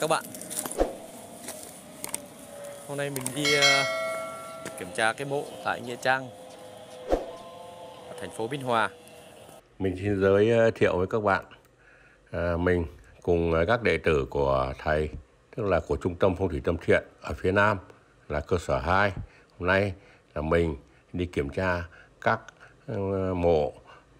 các bạn Hôm nay mình đi ờ, kiểm tra cái mộ tại Nghĩa Trang ở thành phố Biên Hòa Mình xin giới ờ, thiệu với các bạn à, Mình cùng các đệ tử của thầy tức là của Trung tâm Phong thủy Tâm Thiện ở phía Nam là cơ sở 2 Hôm nay là mình đi kiểm tra các mộ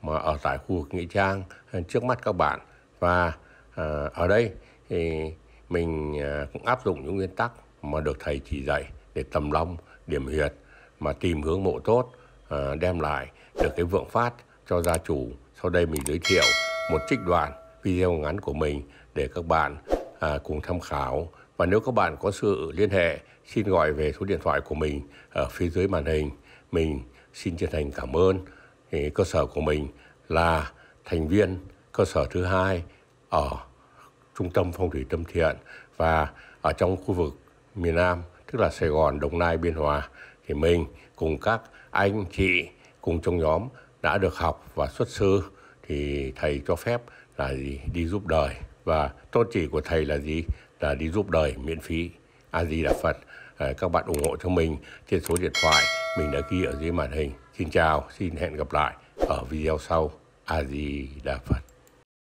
mà ở tại khu vực Nghĩa Trang trước mắt các bạn và à, ở đây thì mình à, cũng áp dụng những nguyên tắc mà được thầy chỉ dạy để tầm long điểm huyệt mà tìm hướng mộ tốt à, đem lại được cái vượng phát cho gia chủ sau đây mình giới thiệu một trích đoạn video ngắn của mình để các bạn à, cùng tham khảo và nếu các bạn có sự liên hệ xin gọi về số điện thoại của mình ở phía dưới màn hình mình xin chân thành cảm ơn cơ sở của mình là thành viên cơ sở thứ hai ở trung tâm phong thủy tâm thiện và ở trong khu vực miền Nam tức là Sài Gòn, Đồng Nai, Biên Hòa thì mình cùng các anh chị cùng trong nhóm đã được học và xuất sư thì thầy cho phép là gì? đi giúp đời và tôn chỉ của thầy là gì là đi giúp đời miễn phí a di đà phật ờ, các bạn ủng hộ cho mình trên số điện thoại mình đã ghi ở dưới màn hình xin chào xin hẹn gặp lại ở video sau a di đà phật